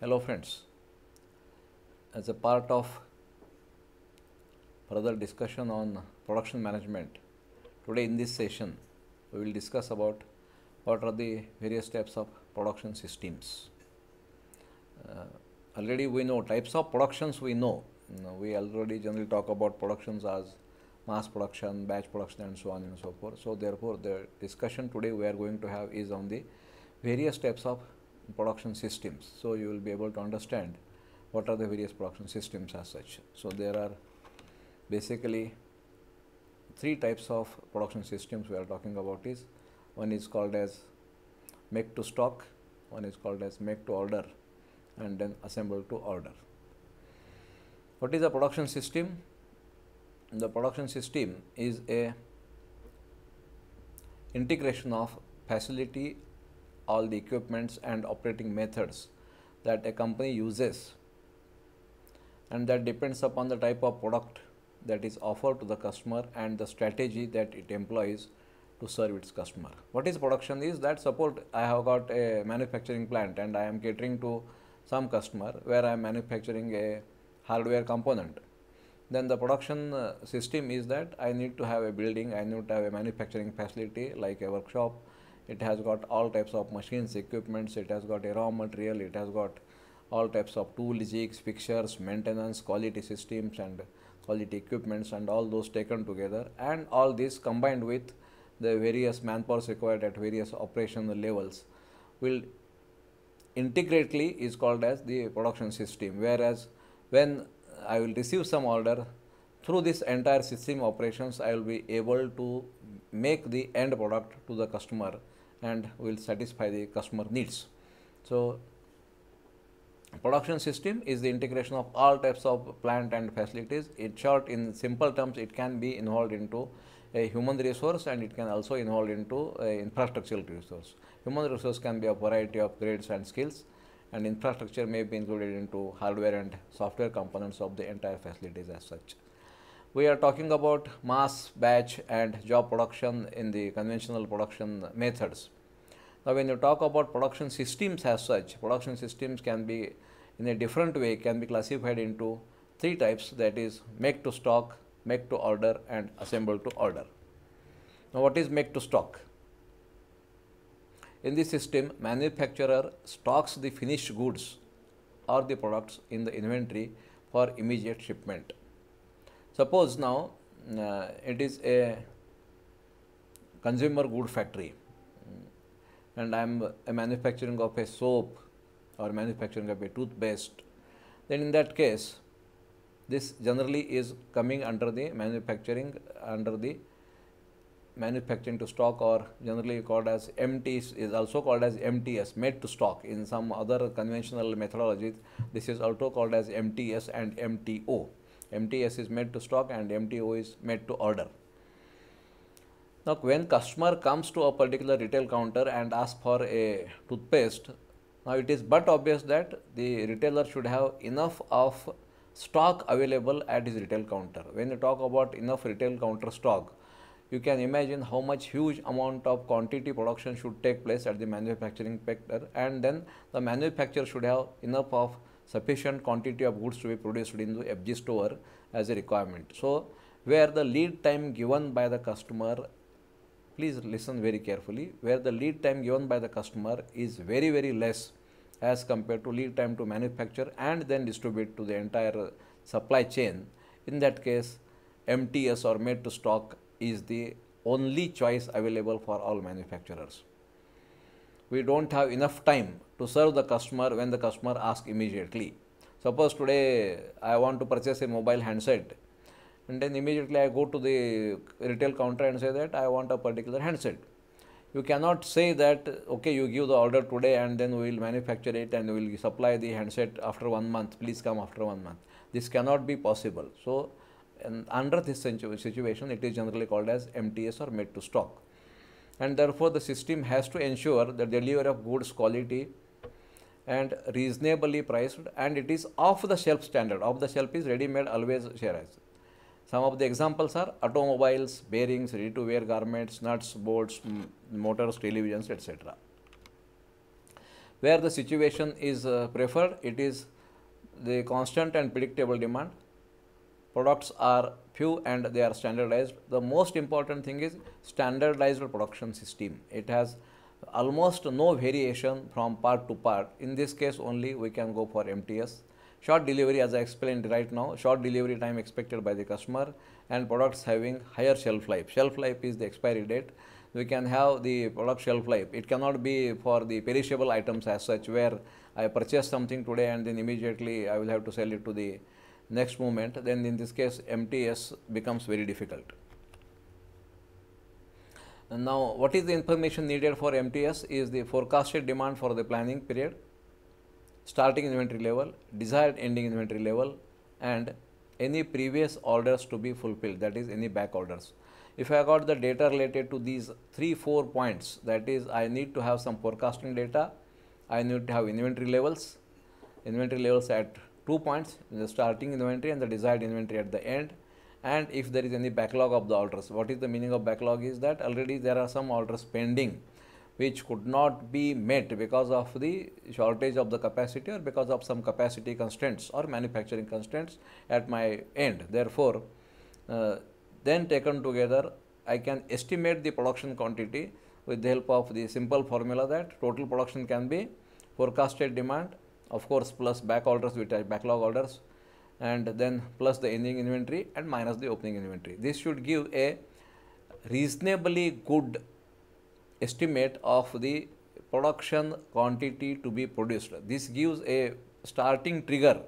Hello friends, as a part of further discussion on production management, today in this session we will discuss about what are the various types of production systems. Uh, already we know types of productions we know. know. We already generally talk about productions as mass production, batch production and so on and so forth. So therefore the discussion today we are going to have is on the various types of production systems. So you will be able to understand what are the various production systems as such. So there are basically three types of production systems we are talking about is one is called as make to stock, one is called as make to order and then assemble to order. What is a production system? The production system is a integration of facility all the equipments and operating methods that a company uses and that depends upon the type of product that is offered to the customer and the strategy that it employs to serve its customer. What is production is that support I have got a manufacturing plant and I am catering to some customer where I am manufacturing a hardware component. Then the production uh, system is that I need to have a building, I need to have a manufacturing facility like a workshop, it has got all types of machines equipments it has got raw material it has got all types of tool jigs fixtures maintenance quality systems and quality equipments and all those taken together and all this combined with the various manpower required at various operational levels will integrately is called as the production system whereas when I will receive some order through this entire system operations I will be able to make the end product to the customer and will satisfy the customer needs. So, production system is the integration of all types of plant and facilities. In short, in simple terms, it can be involved into a human resource and it can also involve into infrastructural resource. Human resource can be a variety of grades and skills and infrastructure may be included into hardware and software components of the entire facilities as such. We are talking about mass, batch and job production in the conventional production methods. Now, when you talk about production systems as such, production systems can be in a different way, can be classified into three types that is make to stock, make to order and assemble to order. Now, what is make to stock? In this system, manufacturer stocks the finished goods or the products in the inventory for immediate shipment. Suppose now uh, it is a consumer good factory and I'm manufacturing of a soap or manufacturing of a toothpaste, then in that case, this generally is coming under the manufacturing, under the manufacturing to stock or generally called as MTS is also called as MTS, made to stock. In some other conventional methodologies, this is also called as MTS and MTO. MTS is made to stock and MTO is made to order. Now, when customer comes to a particular retail counter and asks for a toothpaste, now it is but obvious that the retailer should have enough of stock available at his retail counter. When you talk about enough retail counter stock, you can imagine how much huge amount of quantity production should take place at the manufacturing sector and then the manufacturer should have enough of sufficient quantity of goods to be produced in the FG store as a requirement. So, where the lead time given by the customer please listen very carefully, where the lead time given by the customer is very, very less as compared to lead time to manufacture and then distribute to the entire uh, supply chain, in that case, MTS or made to stock is the only choice available for all manufacturers. We don't have enough time to serve the customer when the customer asks immediately. Suppose today I want to purchase a mobile handset and then immediately I go to the retail counter and say that I want a particular handset. You cannot say that, okay, you give the order today and then we will manufacture it and we will supply the handset after one month, please come after one month. This cannot be possible. So, under this situation, it is generally called as MTS or made to stock. And therefore, the system has to ensure the delivery of goods quality and reasonably priced and it is off the shelf standard. Off the shelf is ready made always as. Some of the examples are automobiles, bearings, ready-to-wear garments, nuts, bolts, motors, televisions, etc. Where the situation is uh, preferred, it is the constant and predictable demand. Products are few and they are standardized. The most important thing is standardized production system. It has almost no variation from part to part. In this case only we can go for MTS Short delivery as I explained right now, short delivery time expected by the customer and products having higher shelf life. Shelf life is the expiry date. We can have the product shelf life. It cannot be for the perishable items as such where I purchase something today and then immediately I will have to sell it to the next moment. Then in this case MTS becomes very difficult. And now what is the information needed for MTS is the forecasted demand for the planning period starting inventory level, desired ending inventory level and any previous orders to be fulfilled that is any back orders. If I got the data related to these three, four points that is I need to have some forecasting data, I need to have inventory levels, inventory levels at two points the starting inventory and the desired inventory at the end and if there is any backlog of the orders. What is the meaning of backlog is that already there are some orders pending which could not be met because of the shortage of the capacity or because of some capacity constraints or manufacturing constraints at my end. Therefore, uh, then taken together, I can estimate the production quantity with the help of the simple formula that total production can be forecasted demand, of course, plus back orders, which are backlog orders, and then plus the ending inventory and minus the opening inventory. This should give a reasonably good estimate of the production quantity to be produced. This gives a starting trigger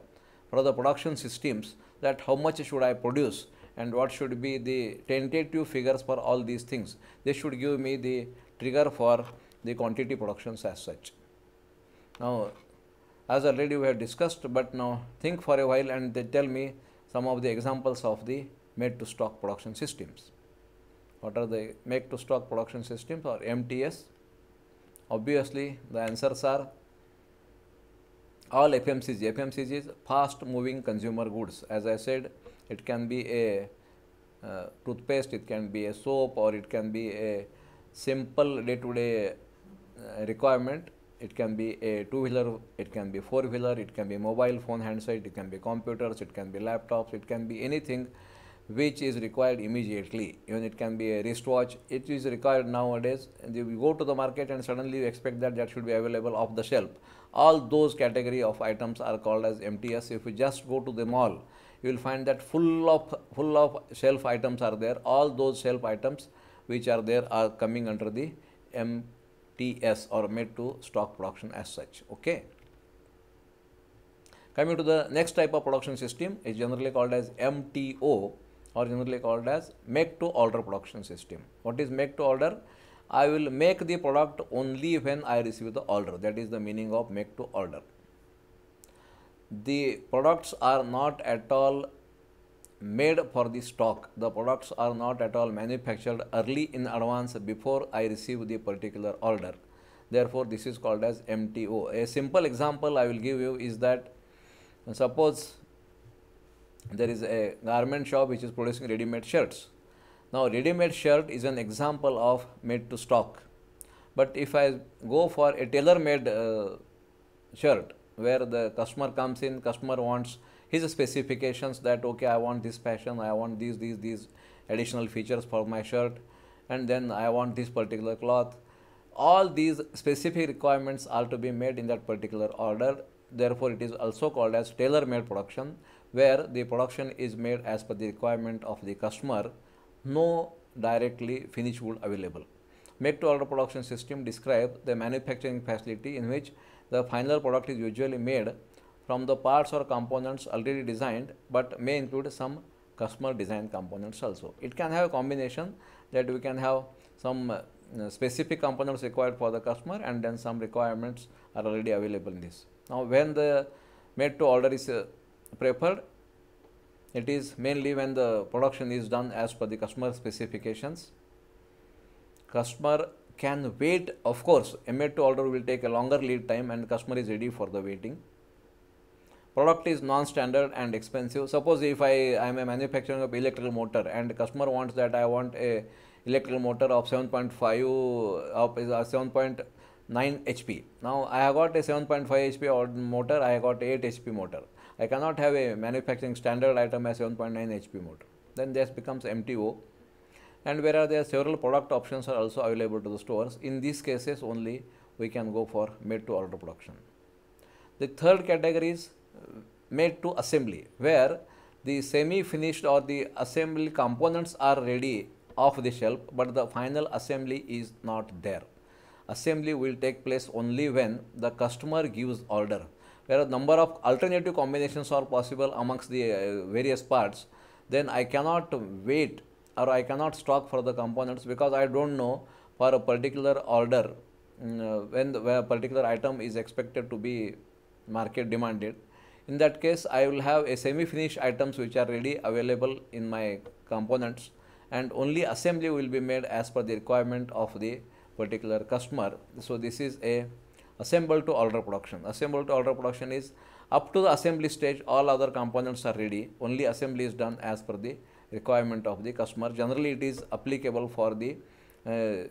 for the production systems that how much should I produce and what should be the tentative figures for all these things. They should give me the trigger for the quantity productions as such. Now, as already we have discussed, but now think for a while and they tell me some of the examples of the made to stock production systems. What are the make to stock production systems or MTS? Obviously, the answers are all FMCG. FMCG is fast moving consumer goods. As I said, it can be a uh, toothpaste, it can be a soap, or it can be a simple day to day requirement. It can be a two wheeler, it can be four wheeler, it can be mobile phone handset, it can be computers, it can be laptops, it can be anything which is required immediately. Even it can be a wristwatch. It is required nowadays. You go to the market and suddenly you expect that that should be available off the shelf. All those category of items are called as MTS. If you just go to the mall, you will find that full of full of shelf items are there. All those shelf items which are there are coming under the MTS or made to stock production as such. Okay. Coming to the next type of production system is generally called as MTO or generally called as make to order production system. What is make to order? I will make the product only when I receive the order. That is the meaning of make to order. The products are not at all made for the stock. The products are not at all manufactured early in advance before I receive the particular order. Therefore, this is called as MTO. A simple example I will give you is that suppose there is a garment shop which is producing ready-made shirts. Now, ready-made shirt is an example of made to stock. But if I go for a tailor-made uh, shirt where the customer comes in, customer wants his specifications that okay, I want this fashion, I want these, these, these additional features for my shirt, and then I want this particular cloth. All these specific requirements are to be made in that particular order. Therefore, it is also called as tailor-made production where the production is made as per the requirement of the customer, no directly finished wood available. Make to order production system describe the manufacturing facility in which the final product is usually made from the parts or components already designed but may include some customer design components also. It can have a combination that we can have some uh, specific components required for the customer and then some requirements are already available in this. Now when the made to order is uh, preferred it is mainly when the production is done as per the customer specifications customer can wait of course made to order will take a longer lead time and customer is ready for the waiting product is non-standard and expensive suppose if i am a manufacturer of electrical motor and customer wants that i want a electrical motor of 7.5 of uh, 7.9 hp now i have got a 7.5 hp motor i have got 8 hp motor I cannot have a manufacturing standard item as 7.9 HP motor. Then this becomes MTO and where are there several product options are also available to the stores. In these cases only we can go for made to order production. The third category is uh, made to assembly where the semi-finished or the assembly components are ready off the shelf but the final assembly is not there. Assembly will take place only when the customer gives order where a number of alternative combinations are possible amongst the uh, various parts, then I cannot wait or I cannot stock for the components because I don't know for a particular order mm, uh, when, the, when a particular item is expected to be market demanded. In that case, I will have a semi-finished items which are ready available in my components and only assembly will be made as per the requirement of the particular customer. So, this is a assemble to order production. Assemble to order production is up to the assembly stage all other components are ready, only assembly is done as per the requirement of the customer. Generally it is applicable for the uh,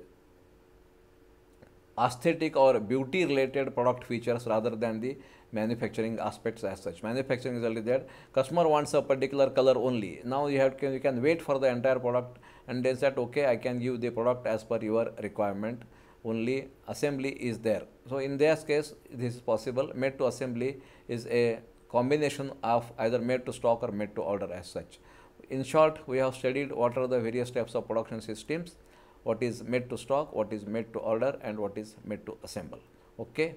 aesthetic or beauty related product features rather than the manufacturing aspects as such. Manufacturing is only there. Customer wants a particular color only. Now you have can, you can wait for the entire product and then said okay I can give the product as per your requirement only assembly is there. So in their case, this is possible. Made to assembly is a combination of either made to stock or made to order as such. In short, we have studied what are the various types of production systems, what is made to stock, what is made to order and what is made to assemble. Okay.